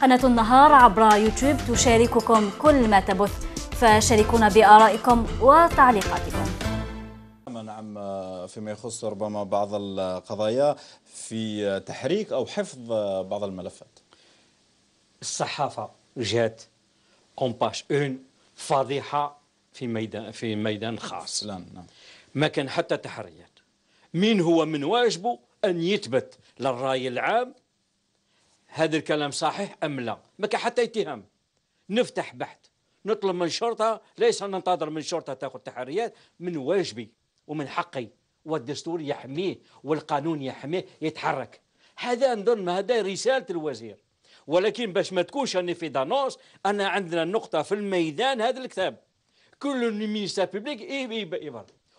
قناة النهار عبر يوتيوب تشارككم كل ما تبث فشاركونا بآرائكم وتعليقاتكم نعم فيما يخص ربما بعض القضايا في تحريك أو حفظ بعض الملفات الصحافة جات اون باش اون فضيحة في ميدان في ميدان خاص نعم. ما كان حتى تحريات مين هو من واجبه أن يثبت للرأي العام هذا الكلام صحيح أم لا ما كان حتى اتهام نفتح بحث نطلب من الشرطة ليس ننتظر من الشرطة تأخذ تحريات من واجبي ومن حقي والدستور يحميه والقانون يحميه يتحرك هذا نظن هذا رسالة الوزير ولكن باش ما تكونش أني في دانوس أنا عندنا نقطة في الميدان هذا الكتاب كل المينيستير بيبليك بي, بي.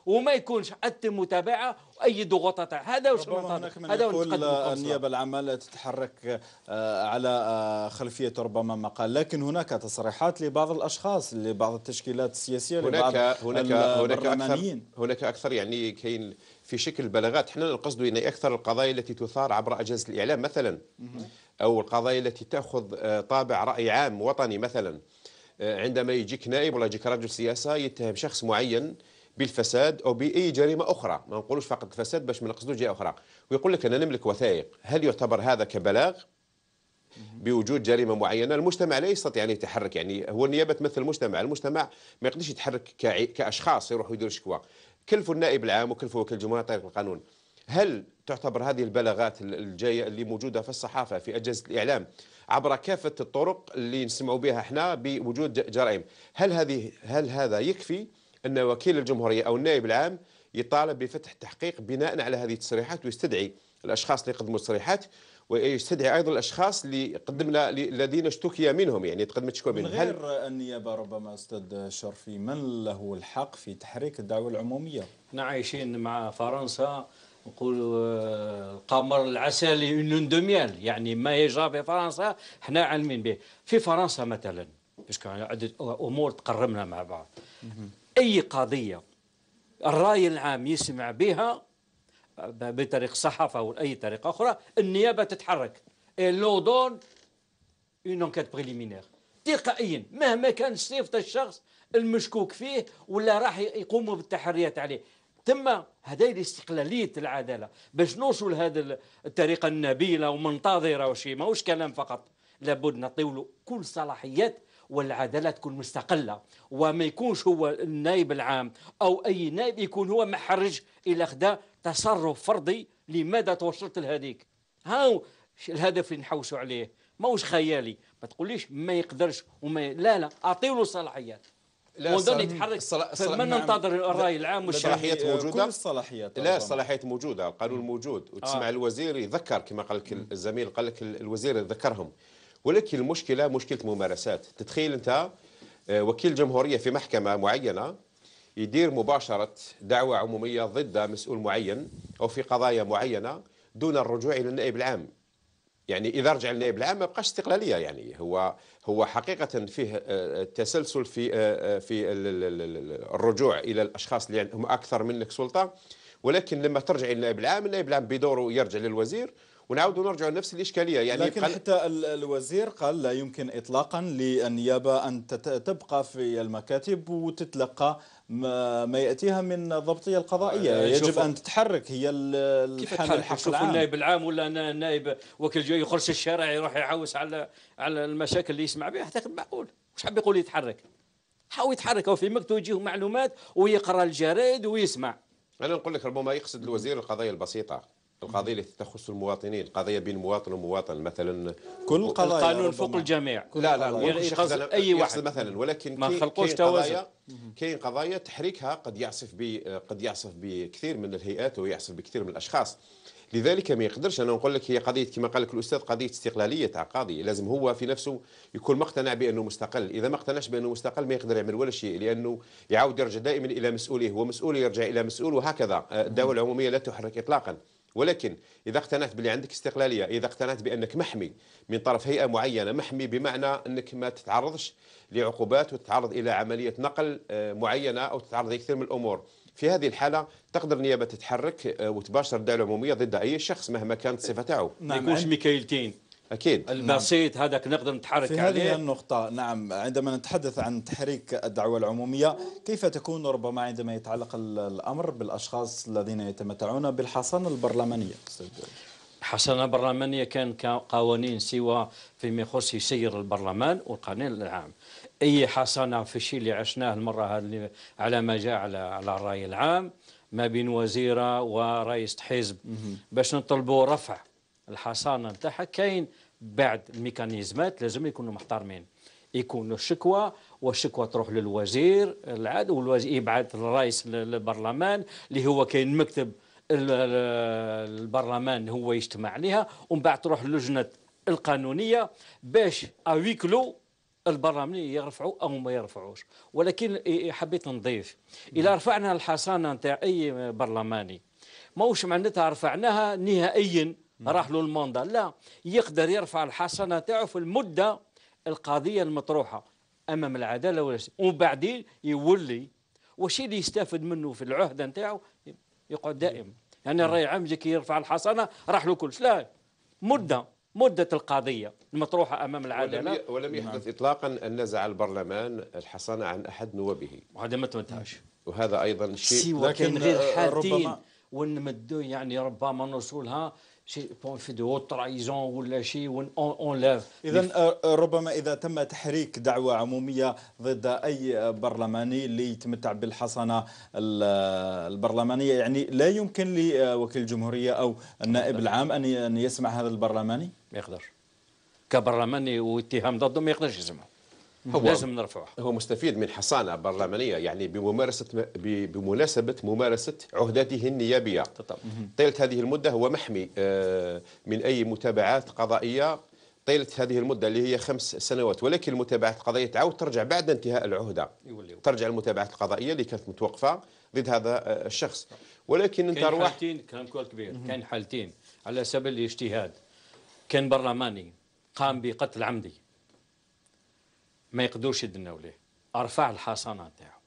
وما يكونش حتى متابعة وأي ضغوطات هذا واش هناك من هذا يقول آه، النيابة العامة لا تتحرك آه، على آه، خلفية ربما مقال لكن هناك تصريحات لبعض الأشخاص لبعض التشكيلات السياسية هناك هناك هناك أكثر هناك أكثر يعني كاين في شكل بلاغات حنا نقصد ان أكثر القضايا التي تثار عبر أجهزة الإعلام مثلا أو القضايا التي تأخذ طابع رأي عام وطني مثلا عندما يجيك نائب ولا يجيك رجل سياسة يتهم شخص معين بالفساد او باي جريمه اخرى ما نقولوش فقط الفساد باش ما نقصدوش جهه اخرى ويقول لك انا نملك وثائق هل يعتبر هذا كبلاغ بوجود جريمه معينه المجتمع لا يستطيع ان يتحرك يعني هو النيابه تمثل المجتمع المجتمع ما يقدرش يتحرك كاشخاص يروحوا يديروا شكوى كلفوا النائب العام وكلفوا وكيل الجمهوريه عن طريق القانون هل تعتبر هذه البلاغات الجايه اللي موجوده في الصحافه في اجهزه الاعلام عبر كافه الطرق اللي نسمعوا بها احنا بوجود جرائم هل هذه هل هذا يكفي أن وكيل الجمهورية أو النائب العام يطالب بفتح تحقيق بناء على هذه التصريحات ويستدعي الأشخاص اللي قدموا التصريحات ويستدعي ايضا الاشخاص اللي قدمنا الذين اشتكي منهم يعني تقدمت شكوى منهم من غير النيابه ربما استاذ شرفي من له الحق في تحريك الدعوه العموميه؟ احنا عايشين مع فرنسا نقول آه، القمر العسلي اون دوميال يعني ما يجرى في فرنسا احنا عالمين به في فرنسا مثلا باسكو عدد عده امور تقربنا مع بعض أي قضية الرأي العام يسمع بها بطريق صحافة أو أي طريقة أخرى النيابة تتحرك لو دون اون انكات بريليمينير تلقائيا مهما كان صفة الشخص المشكوك فيه ولا راح يقوموا بالتحريات عليه ثم هذا استقلالية العدالة باش نوصلوا لهذه الطريقة النبيلة ومنتظرة وشي ماهوش كلام فقط لابد نعطيو كل صلاحيات والعداله تكون مستقله وما يكونش هو النائب العام او اي نائب يكون هو محرج الى خدا تصرف فردي لماذا توصلت لهذيك ها الهدف اللي نحوسوا عليه ماهوش خيالي ما تقوليش ما يقدرش وما لا لا اعطيله الصلاحيات لا يتحرك فما نعم. ننتظر الراي العام موجوده كل الصلاحيات لا الصلاحيات موجوده القانون موجود وتسمع آه. الوزير يذكر كما قال لك الزميل قال لك الوزير يذكرهم ولكن المشكله مشكله ممارسات تتخيل انت آه، وكيل جمهورية في محكمه معينه يدير مباشره دعوه عموميه ضد مسؤول معين او في قضايا معينه دون الرجوع الى النائب العام يعني اذا رجع النائب العام ما بقاش استقلاليه يعني هو هو حقيقه فيه آه، تسلسل في آه، في الرجوع الى الاشخاص اللي هم اكثر منك سلطه ولكن لما ترجع الى النائب العام النائب العام بدوره يرجع للوزير ونعود ونرجع لنفس الإشكالية يعني لكن قل... حتى الوزير قال لا يمكن إطلاقا للنيابة أن تبقى في المكاتب وتتلقى ما ياتيها من الضبطيه القضائيه آه، يجب ان تتحرك هي الحامل الحق شوف النائب العام ولا النائب وكيل جوي يخرج الشارع يروح يحوس على على المشاكل اللي يسمع بها حتى معقول وش حاب يقول يتحرك حاول يتحرك هو في مكتب يجيه معلومات ويقرا الجرائد ويسمع انا نقول لك ربما يقصد الوزير القضايا البسيطه القضيه التي تخص المواطنين قضيه بين مواطن ومواطن مثلا كل قضايا القانون فوق الجميع لا لا يقصد اي واحد مثلا ولكن ما خلقوش توازن كاين قضايا تحريكها قد يعصف قد يعصف بكثير من الهيئات ويعصف بكثير من الاشخاص لذلك ما يقدرش انا نقول لك هي قضيه كما قال لك الاستاذ قضيه استقلاليه تاع قاضي لازم هو في نفسه يكون مقتنع بانه مستقل اذا ما اقتنعش بانه مستقل ما يقدر يعمل ولا شيء لانه يعاود يرجع دائما الى مسؤوله مسؤول يرجع الى مسؤول وهكذا الدوله العموميه لا تحرك اطلاقا ولكن إذا اقتنعت بلي عندك استقلالية إذا اقتنعت بأنك محمي من طرف هيئة معينة محمي بمعنى أنك ما تتعرضش لعقوبات وتتعرض إلى عملية نقل آه، معينة أو تتعرض لكثير من الأمور في هذه الحالة تقدر النيابة تتحرك آه، وتباشر الدعوة العمومية ضد أي شخص مهما كانت الصفة تاعو نعم يكونش ميكايلتين أكيد البسيط هذاك نقدر نتحرك في عليه في هذه النقطة نعم عندما نتحدث عن تحريك الدعوة العمومية كيف تكون ربما عندما يتعلق الأمر بالأشخاص الذين يتمتعون بالحصانة البرلمانية حصانة برلمانية كان قوانين سوى فيما يخص يسير البرلمان والقانون العام أي حصانة في الشيء اللي عشناه المرة هذه على ما جاء على, على الرأي العام ما بين وزيرة ورئيس حزب باش نطلبوا رفع الحصانه نتاعها كاين بعد الميكانيزمات لازم يكونوا محترمين يكون الشكوى والشكوى تروح للوزير العاد والوزير يبعث الرئيس للبرلمان اللي هو كاين مكتب البرلمان هو يجتمع عليها ومن بعد تروح للجنه القانونيه باش اويكلو البرلمان يرفعوا او ما يرفعوش ولكن حبيت نضيف اذا رفعنا الحصانه نتاع اي برلماني ماهوش معناتها رفعناها نهائيا راح له الماندا لا يقدر يرفع الحصانه تاعو في المده القضيه المطروحه امام العداله ولا وبعدين يولي واش اللي يستافد منه في العهده نتاعو يقعد دائم يعني الراي العام جي كي يرفع الحصانه راح له كلش لا مده مدة القضية المطروحة أمام العدالة ولم, ولم يحدث نعم. إطلاقا أن نزع البرلمان الحصانة عن أحد نوابه وهذا ما تمتعش وهذا أيضا شيء سوى كان غير ربما ونمدوا يعني ربما نوصلها بون في دو ترايزون ولا شيء اون لاف اذا ربما اذا تم تحريك دعوه عموميه ضد اي برلماني اللي يتمتع بالحصانه البرلمانيه يعني لا يمكن لوكيل الجمهوريه او النائب العام ان يسمع هذا البرلماني ما يقدرش كبرلماني واتهام ضده ما يقدرش يسمعه هو لازم نرفعه هو مستفيد من حصانة برلمانية يعني بممارسة بمناسبة ممارسة عهدته النيابية طيلة هذه المدة هو محمي آه، من أي متابعات قضائية طيلة هذه المدة اللي هي خمس سنوات ولكن المتابعات القضائية تعاود ترجع بعد انتهاء العهدة ترجع المتابعات القضائية اللي كانت متوقفة ضد هذا آه، الشخص ولكن انت كان حالتين كلام كبير كان حالتين على سبيل الاجتهاد كان برلماني قام بقتل عمدي ما يقدروش يدنوا ليه ارفع الحصانه نتاعو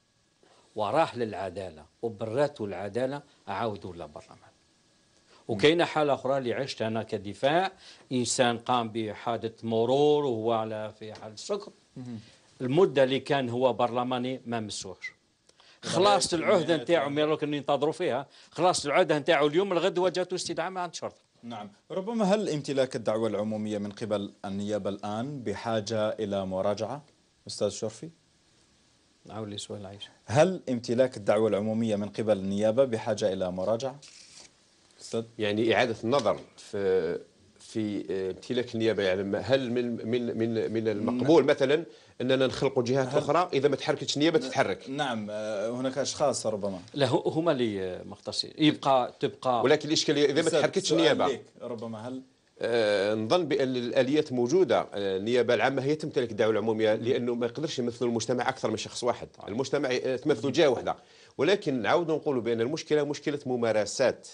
وراح للعداله وبراتو العداله عاودوا للبرلمان وكاينه حاله اخرى اللي عشت انا كدفاع انسان قام بحادث مرور وهو على في حال السكر المده اللي كان هو برلماني ما مسوهش خلاص العهده نتاعو مالك ينتظروا فيها خلاص العهده نتاعو اليوم الغد جاتو استدعاء ما عند الشرطه نعم ربما هل امتلاك الدعوه العموميه من قبل النيابه الان بحاجه الى مراجعه أستاذ شرفي عولي سؤال عايش هل امتلاك الدعوة العمومية من قبل النيابة بحاجة إلى مراجعة؟ أستاذ يعني إعادة النظر في في امتلاك النيابه يعني هل من من من من المقبول مثلا اننا نخلقوا جهات اخرى اذا ما تحركتش النيابه تتحرك نعم آه، هناك اشخاص ربما لا هما اللي مختصين يبقى تبقى ولكن الاشكاليه اذا ما تحركتش النيابه ربما هل آه، نظن بان الاليات موجوده آه، النيابه العامه هي تمتلك الدعوه العموميه لانه ما يقدرش يمثل المجتمع اكثر من شخص واحد المجتمع آه، تمثل جهه واحده ولكن نعاودوا نقولوا بان المشكله مشكله ممارسات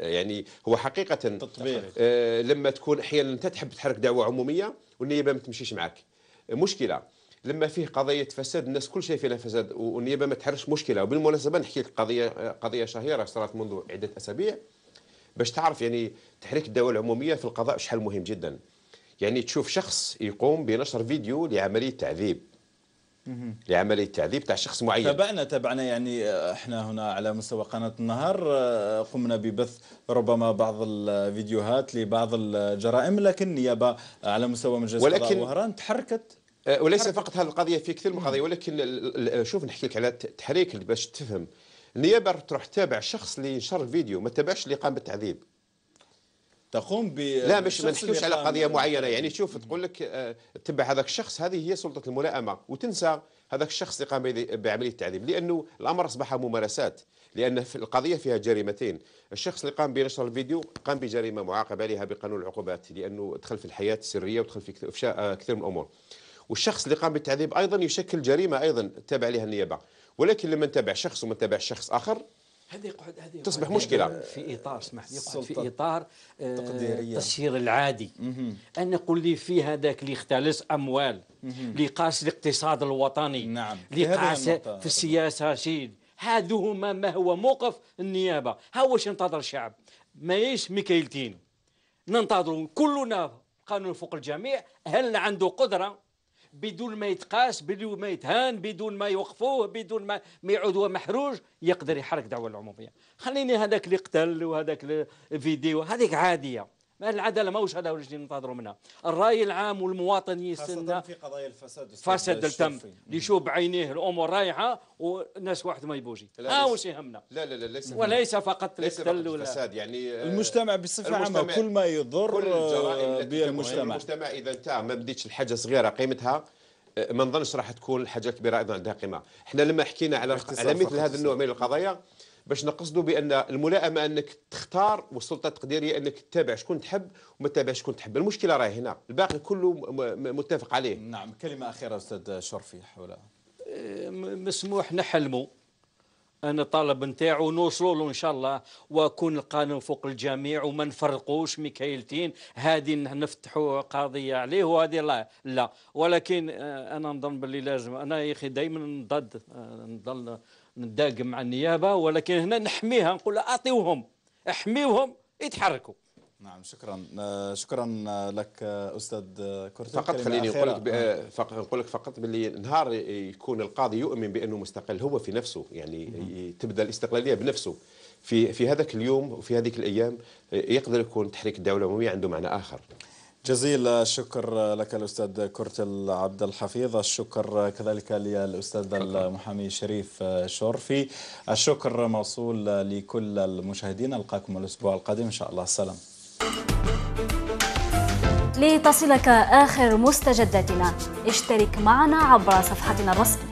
يعني هو حقيقه تطبيق آه لما تكون احيانا انت تحب تحرك دعوه عموميه والنيابه ما تمشيش معك مشكله لما فيه قضيه فساد الناس كل شيء فينا فساد والنيابه ما تحرش مشكله وبالمناسبه نحكي لك قضيه قضيه شهيره صارت منذ عده اسابيع باش تعرف يعني تحريك الدوله العموميه في القضاء شحال مهم جدا يعني تشوف شخص يقوم بنشر فيديو لعمليه تعذيب لعمليه تعذيب تاع شخص معين تابعنا تابعنا يعني آه، احنا هنا على مستوى قناه النهار آه، قمنا ببث ربما بعض الفيديوهات لبعض الجرائم لكن النيابه على مستوى مجلس ولكن وهران تحركت آه، وليس فقط هذه القضيه في كثير من القضايا ولكن شوف نحكي لك على التحريك باش تفهم النيابه تروح تتابع الشخص اللي نشر الفيديو ما تتابعش اللي قام بالتعذيب تقوم ب لا مش ما نحكيوش على قضيه معينه يعني تشوف تقول لك آه، تتبع هذاك الشخص هذه هي سلطه الملائمه وتنسى هذاك الشخص اللي قام بعمليه التعذيب لانه الامر اصبح ممارسات لان في القضيه فيها جريمتين الشخص اللي قام بنشر الفيديو قام بجريمه معاقب عليها بقانون العقوبات لانه دخل في الحياه السريه ودخل في آه، كثير من الامور والشخص اللي قام بالتعذيب ايضا يشكل جريمه ايضا تابع لها النيابه ولكن لما نتابع شخص وما نتابع شخص اخر هذه يقعد تصبح مشكله في اطار اسمح لي يقعد في اطار آه، التسيير العادي مم. انا قل لي في هذاك اللي اختلس اموال اللي قاس الاقتصاد الوطني نعم اللي قاس في السياسه شيء هذا هما ما هو موقف النيابه ها واش ينتظر الشعب ماهيش ميكايلتين ننتظروا كلنا قانون فوق الجميع هل عنده قدره بدون ما يتقاس بدون ما يتهان بدون ما يوقفوه بدون ما, يعود هو محروج يقدر يحرك دعوه العموميه خليني هذاك اللي قتل وهذاك الفيديو هذيك عاديه العداله ما وش هذا اللي ننتظروا منها الراي العام والمواطن يستنى في قضايا الفساد فساد التم اللي يشوف بعينيه الامور رايحه وناس واحد ما يبوجي ها وش يهمنا لا لا لا ليس وليس فقط ليس فقط الفساد يعني آه، المجتمع بصفه عامه كل ما يضر آه، بالمجتمع المجتمع اذا انت ما بديتش الحاجه صغيره قيمتها آه، ما نظنش راح تكون الحاجه كبيره ايضا عندها قيمه احنا لما حكينا على على مثل هذا النوع من القضايا باش نقصدوا بان الملائمه انك تختار والسلطه التقديريه انك تتابع شكون تحب وما تتابعش شكون تحب المشكله راهي هنا الباقي كله متفق عليه نعم كلمه اخيره استاذ شرفي حول إيه، مسموح نحلموا انا طالب نتاعو نوصلوا له ان شاء الله وكون القانون فوق الجميع وما نفرقوش ميكايلتين هذه نفتحوا قضيه عليه وهذه لا لا ولكن آه، انا نظن باللي لازم انا يا اخي دائما ضد آه، نضل نداق مع النيابه ولكن هنا نحميها نقول اعطيوهم احميوهم يتحركوا نعم شكرا آه، شكرا لك استاذ كرتون فقط خليني نقول لك فقط نقول لك فقط باللي نهار يكون القاضي يؤمن بانه مستقل هو في نفسه يعني تبدا الاستقلاليه بنفسه في في هذاك اليوم وفي هذيك الايام آه، يقدر يكون تحريك الدوله العموميه عنده معنى اخر جزيل الشكر لك الأستاذ كرتل عبد الحفيظ الشكر كذلك للأستاذ المحامي شريف شرفي الشكر موصول لكل المشاهدين ألقاكم الأسبوع القادم إن شاء الله السلام لتصلك آخر مستجداتنا اشترك معنا عبر صفحتنا الرسمية